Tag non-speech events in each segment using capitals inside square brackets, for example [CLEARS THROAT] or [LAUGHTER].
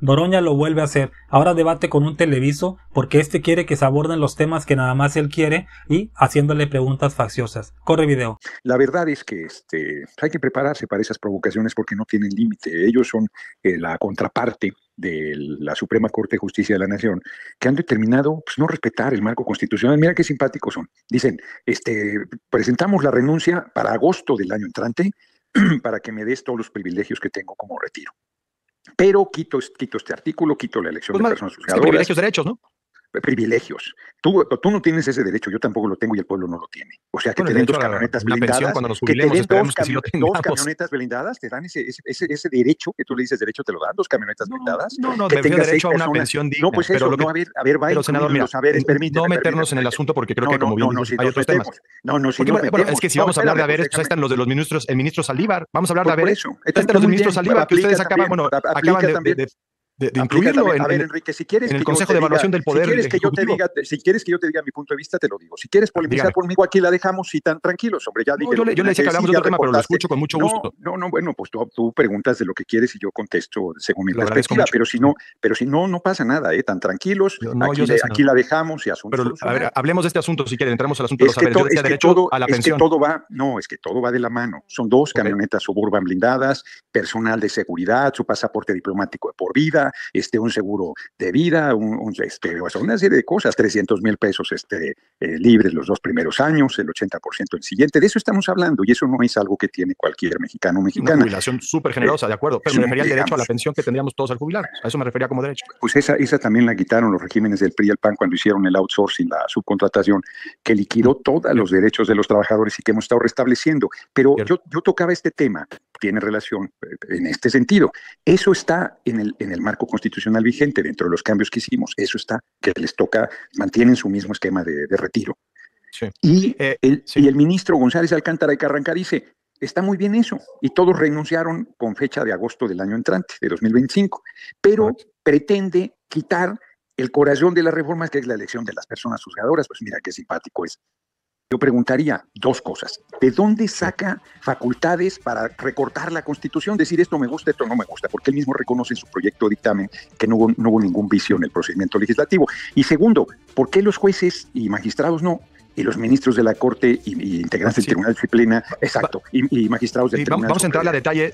Doroña lo vuelve a hacer, ahora debate con un televisor porque este quiere que se aborden los temas que nada más él quiere y haciéndole preguntas facciosas. Corre video. La verdad es que este, hay que prepararse para esas provocaciones porque no tienen límite. Ellos son eh, la contraparte de la Suprema Corte de Justicia de la Nación, que han determinado pues, no respetar el marco constitucional. Mira qué simpáticos son. Dicen, este, presentamos la renuncia para agosto del año entrante [CLEARS THROAT] para que me des todos los privilegios que tengo como retiro. Pero quito, quito este artículo, quito la elección pues de personas juzgadoras. derechos, ¿no? privilegios. Tú, no tienes ese derecho, yo tampoco lo tengo y el pueblo no lo tiene. O sea, que te den dos camionetas blindadas. que te den dos, camionetas blindadas, te dan ese, ese, ese, derecho que tú le dices derecho, te lo dan, dos camionetas blindadas. No, no, que tengas derecho a una pensión digna. No, pues lo que, no, a ver, a ver, senador, mira, a ver, No meternos en el asunto porque creo que, como bien hay otros temas. No, no, bueno, Es que si vamos a hablar de haberes, pues ahí están los de los ministros, el ministro Saldívar. Vamos a hablar de haberes. Ahí están los ministros Saldívar, que ustedes acaban, bueno, acaban de de, incluirlo en, a ver, Enrique, si quieres en el Consejo de Evaluación del Poder. Si quieres, que yo te diga, si quieres que yo te diga mi punto de vista, te lo digo. Si quieres ah, polemizar conmigo, aquí la dejamos y tan tranquilos, hombre. Ya yo, le, decía que hablamos de otro tema, pero lo escucho con mucho gusto. No, no, bueno, pues tú, preguntas de lo que quieres y yo contesto según mi lo perspectiva, pero si no, pero si no, no pasa nada, ¿eh? Tan tranquilos. aquí, la dejamos y asunto. Pero, a ver, hablemos de este asunto si quieren, entramos al asunto de los a la pensión. todo va, no, es que todo va de la mano. Son dos camionetas suburban blindadas, personal de seguridad, su pasaporte diplomático de por vida este, un seguro de vida, este, una serie de cosas, 300 mil pesos este, eh, libres los dos primeros años, el 80% el siguiente. De eso estamos hablando y eso no es algo que tiene cualquier mexicano o mexicana. Una jubilación súper generosa, de acuerdo, pero me refería al derecho a la pensión que tendríamos todos al jubilar. A eso me refería como derecho. Pues esa, esa también la quitaron los regímenes del PRI y el PAN cuando hicieron el outsourcing, la subcontratación, que liquidó mm. todos los derechos de los trabajadores y que hemos estado restableciendo. Pero yo, yo tocaba este tema tiene relación eh, en este sentido. Eso está en el, en el marco constitucional vigente, dentro de los cambios que hicimos. Eso está, que les toca, mantienen su mismo esquema de, retiro. Eh, y, el, ministro González Alcántara y Carranca dice, está muy bien eso. Y todos renunciaron con fecha de agosto del año entrante, de 2025, pero pretende quitar el corazón de las reformas, que es la elección de las personas juzgadoras. Pues mira qué simpático es yo preguntaría dos cosas. ¿De dónde saca facultades para recortar la Constitución? Decir esto me gusta, esto no me gusta, porque él mismo reconoce en su proyecto de dictamen que no hubo, ningún vicio en el procedimiento legislativo. Y segundo, ¿por qué los jueces y magistrados no? y los ministros de la Corte y, integrantes del Tribunal de Disciplina, exacto, y, magistrados del Tribunal Vamos a entrar a detalle,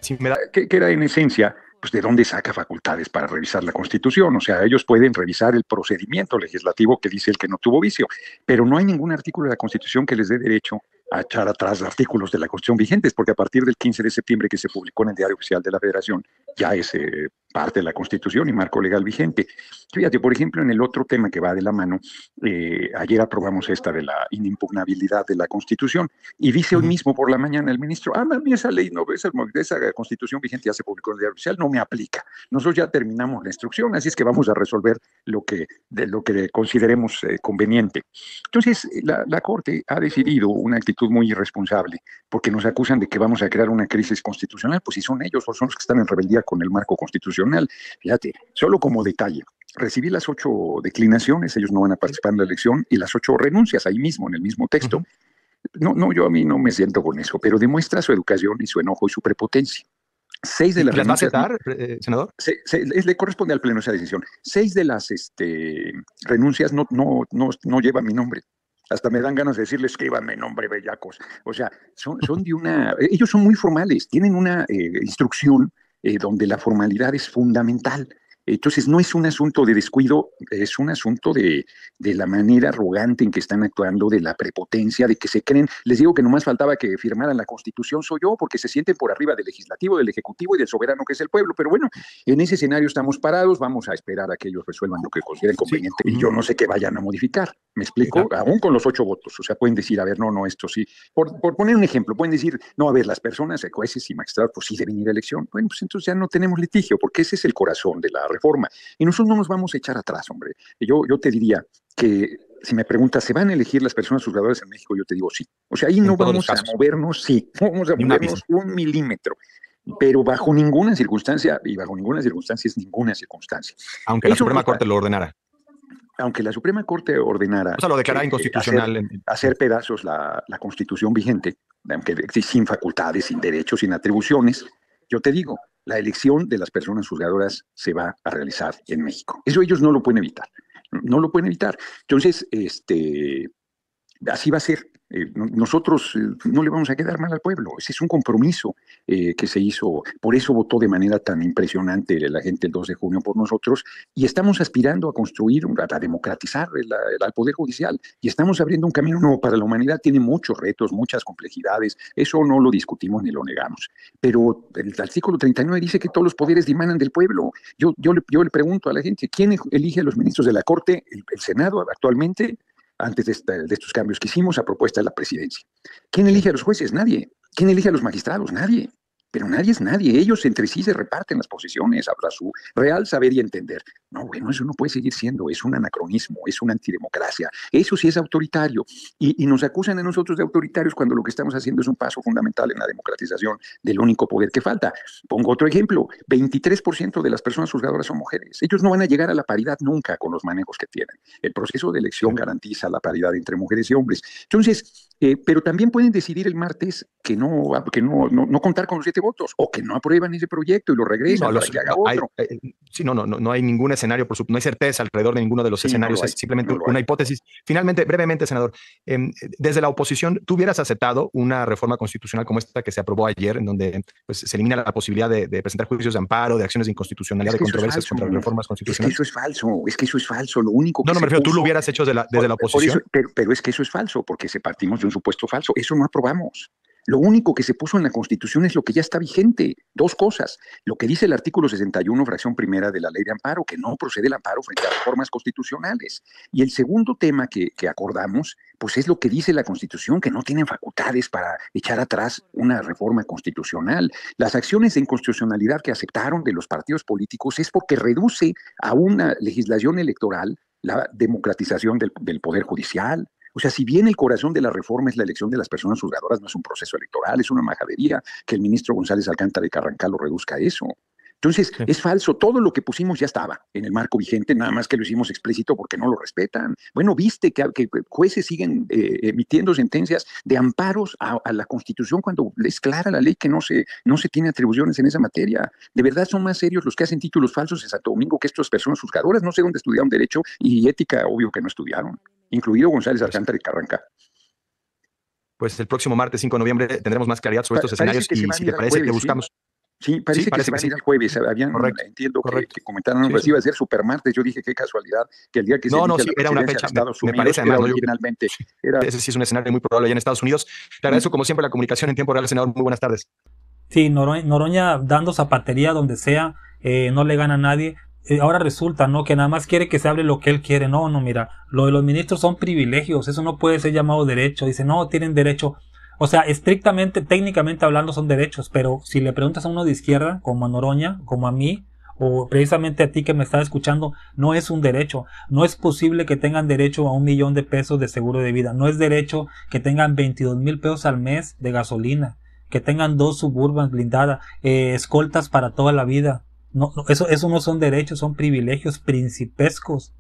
¿Qué era en esencia pues, de dónde saca facultades para revisar la Constitución. O sea, ellos pueden revisar el procedimiento legislativo que dice el que no tuvo vicio, pero no hay ningún artículo de la Constitución que les dé derecho a echar atrás artículos de la Constitución vigentes, porque a partir del 15 de septiembre que se publicó en el Diario Oficial de la Federación, ya ese parte de la Constitución y marco legal vigente. Fíjate, por ejemplo, en el otro tema que va de la mano, eh, ayer aprobamos esta de la inimpugnabilidad de la Constitución y dice hoy mismo por la mañana el ministro, ah, mami, esa ley, no, esa, esa Constitución vigente ya se publicó en el diario oficial, no me aplica. Nosotros ya terminamos la instrucción, así es que vamos a resolver lo que, de, lo que consideremos eh, conveniente. Entonces, la, la Corte ha decidido una actitud muy irresponsable porque nos acusan de que vamos a crear una crisis constitucional, pues si son ellos o son los que están en rebeldía con el marco constitucional Fíjate, solo como detalle, recibí las ocho declinaciones, ellos no van a participar en la elección, y las ocho renuncias ahí mismo, en el mismo texto. No, no, yo a mí no me siento con eso, pero demuestra su educación y su enojo y su prepotencia. Seis de las, va a aceptar, eh, senador? le corresponde al pleno esa decisión. Seis de las este, renuncias no, no, no, llevan mi nombre. Hasta me dan ganas de decirles que nombre, bellacos. O sea, son, son de una. Ellos son muy formales, tienen una eh, instrucción eh, donde la formalidad es fundamental. Entonces, no es un asunto de descuido, es un asunto de, la manera arrogante en que están actuando, de la prepotencia, de que se creen. Les digo que nomás faltaba que firmaran la Constitución, soy yo, porque se sienten por arriba del legislativo, del ejecutivo y del soberano que es el pueblo. Pero bueno, en ese escenario estamos parados, vamos a esperar a que ellos resuelvan lo que consideren conveniente. Y yo no sé qué vayan a modificar. ¿Me explico? Aún con los ocho votos. O sea, pueden decir, a ver, no, no, esto sí. Por, por poner un ejemplo, pueden decir, no, a ver, las personas, jueces y magistrados, pues sí deben ir a elección. Bueno, pues entonces ya no tenemos litigio, porque ese es el corazón de la reforma. Y nosotros no nos vamos a echar atrás, hombre. Yo, yo te diría que si me preguntas, ¿se van a elegir las personas juzgadoras en México? Yo te digo sí. O sea, ahí [LAUGHS] no vamos a movernos, sí. No vamos a movernos un milímetro pero bajo ninguna circunstancia, y bajo ninguna circunstancia es ninguna circunstancia. Aunque la Suprema Corte lo ordenara. Aunque la Suprema Corte ordenara. O sea, lo declarará inconstitucional. Hacer, pedazos la, la, constitución vigente, aunque sin facultades, sin derechos, sin atribuciones, yo te digo, la elección de las personas juzgadoras se va a realizar en México. Eso ellos no lo pueden evitar. No lo pueden evitar. Entonces, este, así va a ser. Eh, nosotros eh, no le vamos a quedar mal al pueblo. Ese es un compromiso eh, que se hizo. Por eso votó de manera tan impresionante la gente el 2 de junio por nosotros. Y estamos aspirando a construir, a democratizar al Poder Judicial. Y estamos abriendo un camino nuevo para la humanidad. Tiene muchos retos, muchas complejidades. Eso no lo discutimos ni lo negamos. Pero el artículo 39 dice que todos los poderes dimanan del pueblo. Yo, yo, le, pregunto a la gente, ¿quién elige a los ministros de la Corte? el Senado actualmente? antes de, estos cambios que hicimos a propuesta de la presidencia. ¿Quién elige a los jueces? Nadie. ¿Quién elige a los magistrados? Nadie pero nadie es nadie, ellos entre sí se reparten las posiciones, habla su real saber y entender. No, bueno, eso no puede seguir siendo, es un anacronismo, es una antidemocracia, eso sí es autoritario. Y, nos acusan a nosotros de autoritarios cuando lo que estamos haciendo es un paso fundamental en la democratización del único poder que falta. Pongo otro ejemplo, 23% de las personas juzgadoras son mujeres, ellos no van a llegar a la paridad nunca con los manejos que tienen. El proceso de elección garantiza la paridad entre mujeres y hombres. Entonces, eh, pero también pueden decidir el martes que no, que no, no, contar con los siete votos o que no aprueban ese proyecto y lo regresan no, que haga otro. Eh, no, no, no, hay ningún escenario, por supuesto, no hay certeza alrededor de ninguno de los escenarios, es simplemente una hipótesis. Finalmente, brevemente, senador, em, desde la oposición, ¿tú hubieras aceptado una reforma constitucional como esta que se aprobó ayer, en donde pues, se elimina la posibilidad de, presentar juicios de amparo, de acciones de inconstitucionalidad, de controversias contra reformas constitucionales? Es que eso es falso, es que eso es falso, lo único que No, no, me refiero, tú lo hubieras hecho desde la oposición. pero, pero es que eso es falso, porque se partimos de un supuesto falso, eso no aprobamos. Lo único que se puso en la Constitución es lo que ya está vigente. Dos cosas. Lo que dice el artículo 61, fracción primera de la ley de amparo, que no procede el amparo frente a reformas constitucionales. Y el segundo tema que, acordamos, pues es lo que dice la Constitución, que no tienen facultades para echar atrás una reforma constitucional. Las acciones de inconstitucionalidad que aceptaron de los partidos políticos es porque reduce a una legislación electoral la democratización del, Poder Judicial, o sea, si bien el corazón de la reforma es la elección de las personas juzgadoras, no es un proceso electoral, es una majadería que el ministro González Alcántara y Carrancal lo reduzca eso. Entonces, es falso. Todo lo que pusimos ya estaba en el marco vigente, nada más que lo hicimos explícito porque no lo respetan. Bueno, viste que, jueces siguen eh, emitiendo sentencias de amparos a, la Constitución cuando es clara la ley que no se, no se tiene atribuciones en esa materia. De verdad son más serios los que hacen títulos falsos en Santo Domingo que estas personas juzgadoras. No sé dónde estudiaron derecho y ética, obvio que no estudiaron incluido González pues Alcántara y Carranca. Pues el próximo martes 5 de noviembre tendremos más claridad sobre estos escenarios y si te parece que buscamos. Sí, parece, que, a ir el jueves. Habían, entiendo Que, comentaron sí, que pues, iba a ser supermartes. Yo dije qué casualidad que el día que no, no, sí, era una fecha. Estados Unidos, me parece además, era originalmente. Ese sí es un escenario muy probable allá en Estados Unidos. Te agradezco como siempre la comunicación en tiempo real, senador. Muy buenas tardes. Sí, Noroña, dando zapatería donde sea, eh, no le gana a nadie. Eh, ahora resulta, ¿no? Que nada más quiere que se hable lo que él quiere. No, no, mira, lo de los ministros son privilegios, eso no puede ser llamado derecho. Dice, no, tienen derecho. O sea, estrictamente, técnicamente hablando son derechos, pero si le preguntas a uno de izquierda, como a Noroña, como a mí, o precisamente a ti que me estás escuchando, no es un derecho. No es posible que tengan derecho a un millón de pesos de seguro de vida. No es derecho que tengan 22 mil pesos al mes de gasolina, que tengan dos suburban blindadas, eh, escoltas para toda la vida, no, eso, eso no son derechos, son privilegios principescos.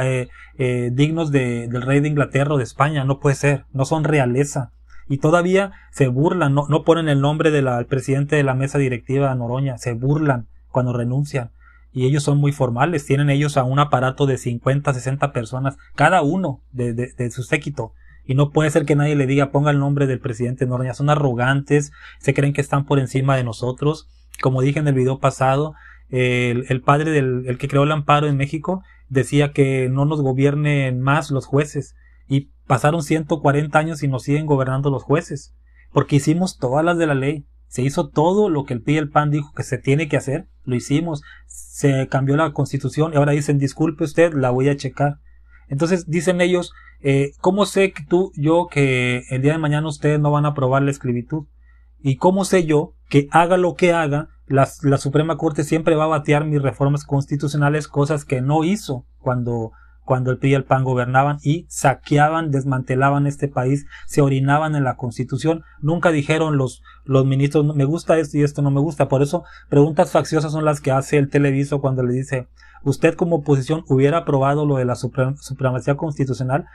Eh, eh, dignos del rey de Inglaterra o de España, no puede ser, no son realeza. Y todavía se burlan, no, no ponen el nombre del presidente de la mesa directiva de Noroña, se burlan cuando renuncian. Y ellos son muy formales, tienen ellos a un aparato de 50, 60 personas, cada uno de, de, su séquito. Y no puede ser que nadie le diga ponga el nombre del presidente de Noroña. Son arrogantes, se creen que están por encima de nosotros. Como dije en el video pasado, el, padre del el que creó el amparo en México, decía que no nos gobiernen más los jueces. Y pasaron 140 años y nos siguen gobernando los jueces. Porque hicimos todas las de la ley. Se hizo todo lo que el pie el PAN dijo que se tiene que hacer. Lo hicimos. Se cambió la constitución y ahora dicen, disculpe usted, la voy a checar. Entonces dicen ellos, eh, ¿cómo sé que tú, yo, que el día de mañana ustedes no van a aprobar la esclavitud? ¿Y cómo sé yo que haga lo que haga, la, la, Suprema Corte siempre va a batear mis reformas constitucionales, cosas que no hizo cuando, cuando el PRI y el PAN gobernaban y saqueaban, desmantelaban este país, se orinaban en la Constitución. Nunca dijeron los, los ministros, me gusta esto y esto no me gusta. Por eso, preguntas facciosas son las que hace el televiso cuando le dice, usted como oposición hubiera aprobado lo de la supremacía constitucional.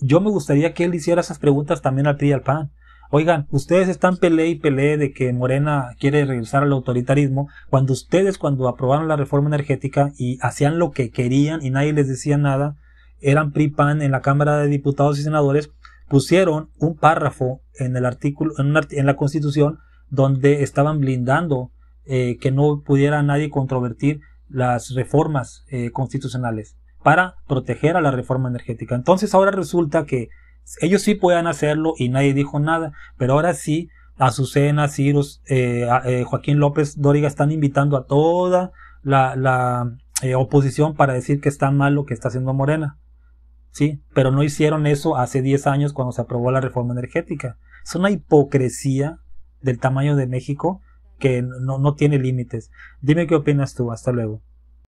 Yo me gustaría que él hiciera esas preguntas también al PRI y al PAN. Oigan, ustedes están peleé y peleé de que Morena quiere regresar al autoritarismo, cuando ustedes cuando aprobaron la reforma energética y hacían lo que querían y nadie les decía nada, eran PRIPAN en la Cámara de Diputados y Senadores, pusieron un párrafo en el artículo, en, la Constitución, donde estaban blindando eh, que no pudiera nadie controvertir las reformas eh, constitucionales para proteger a la reforma energética. Entonces ahora resulta que ellos sí puedan hacerlo y nadie dijo nada, pero ahora sí, Azucena, Ciros eh, eh, Joaquín López Dóriga están invitando a toda la, la eh, oposición para decir que está mal lo que está haciendo Morena. Sí, pero no hicieron eso hace 10 años cuando se aprobó la reforma energética. Es una hipocresía del tamaño de México que no, no tiene límites. Dime qué opinas tú. Hasta luego.